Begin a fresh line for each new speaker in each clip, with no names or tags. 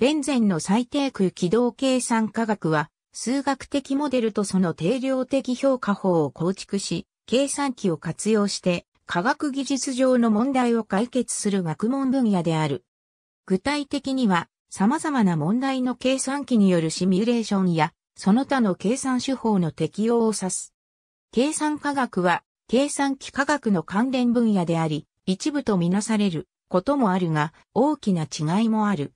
ベンゼンの最低空軌道計算科学は、数学的モデルとその定量的評価法を構築し、計算機を活用して、科学技術上の問題を解決する学問分野である。具体的には、様々な問題の計算機によるシミュレーションや、その他の計算手法の適用を指す。計算科学は、計算機科学の関連分野であり、一部とみなされることもあるが、大きな違いもある。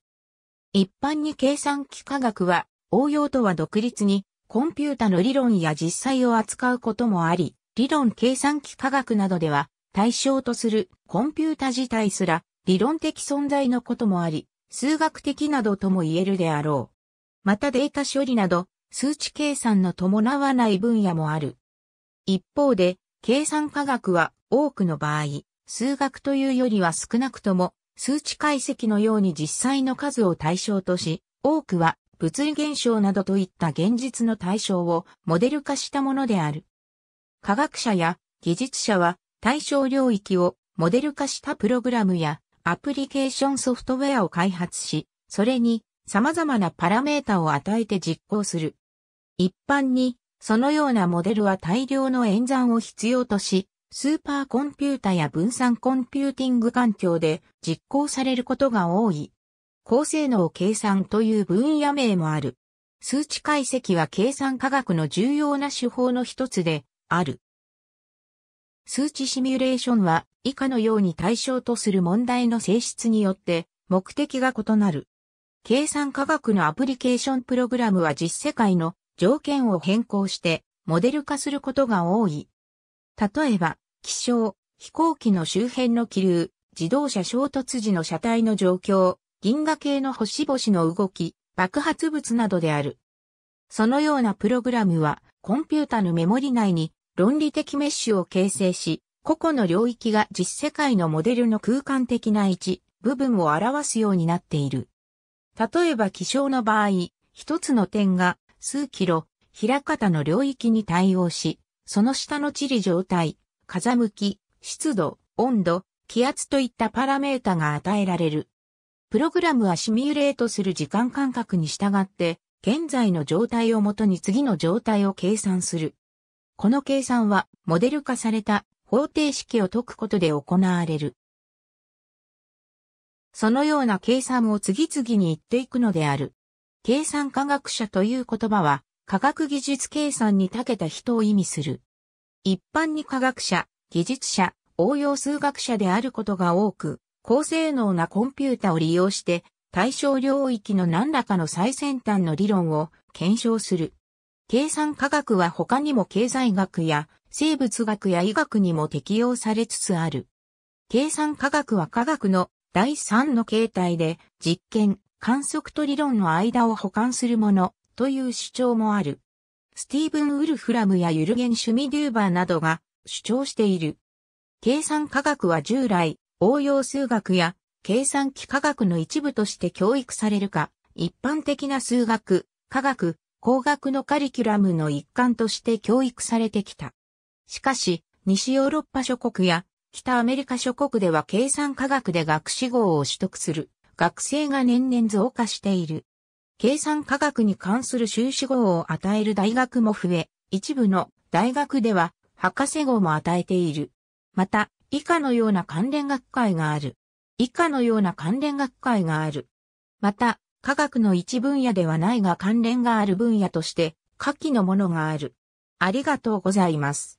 一般に計算機科学は応用とは独立にコンピュータの理論や実際を扱うこともあり、理論計算機科学などでは対象とするコンピュータ自体すら理論的存在のこともあり、数学的などとも言えるであろう。またデータ処理など数値計算の伴わない分野もある。一方で計算科学は多くの場合、数学というよりは少なくとも数値解析のように実際の数を対象とし、多くは物理現象などといった現実の対象をモデル化したものである。科学者や技術者は対象領域をモデル化したプログラムやアプリケーションソフトウェアを開発し、それに様々なパラメータを与えて実行する。一般に、そのようなモデルは大量の演算を必要とし、スーパーコンピュータや分散コンピューティング環境で実行されることが多い。高性能計算という分野名もある。数値解析は計算科学の重要な手法の一つである。数値シミュレーションは以下のように対象とする問題の性質によって目的が異なる。計算科学のアプリケーションプログラムは実世界の条件を変更してモデル化することが多い。例えば、気象、飛行機の周辺の気流、自動車衝突時の車体の状況、銀河系の星々の動き、爆発物などである。そのようなプログラムは、コンピュータのメモリ内に論理的メッシュを形成し、個々の領域が実世界のモデルの空間的な位置、部分を表すようになっている。例えば気象の場合、一つの点が数キロ、平方の領域に対応し、その下の地理状態、風向き、湿度、温度、気圧といったパラメータが与えられる。プログラムはシミュレートする時間間隔に従って、現在の状態をもとに次の状態を計算する。この計算は、モデル化された方程式を解くことで行われる。そのような計算を次々に言っていくのである。計算科学者という言葉は、科学技術計算に長けた人を意味する。一般に科学者、技術者、応用数学者であることが多く、高性能なコンピュータを利用して対象領域の何らかの最先端の理論を検証する。計算科学は他にも経済学や生物学や医学にも適用されつつある。計算科学は科学の第3の形態で実験、観測と理論の間を補完するものという主張もある。スティーブン・ウルフラムやユルゲン・シュミデューバーなどが主張している。計算科学は従来、応用数学や計算機科学の一部として教育されるか、一般的な数学、科学、工学のカリキュラムの一環として教育されてきた。しかし、西ヨーロッパ諸国や北アメリカ諸国では計算科学で学士号を取得する学生が年々増加している。計算科学に関する修士号を与える大学も増え、一部の大学では博士号も与えている。また、以下のような関連学会がある。以下のような関連学会がある。また、科学の一分野ではないが関連がある分野として、下記のものがある。ありがとうございます。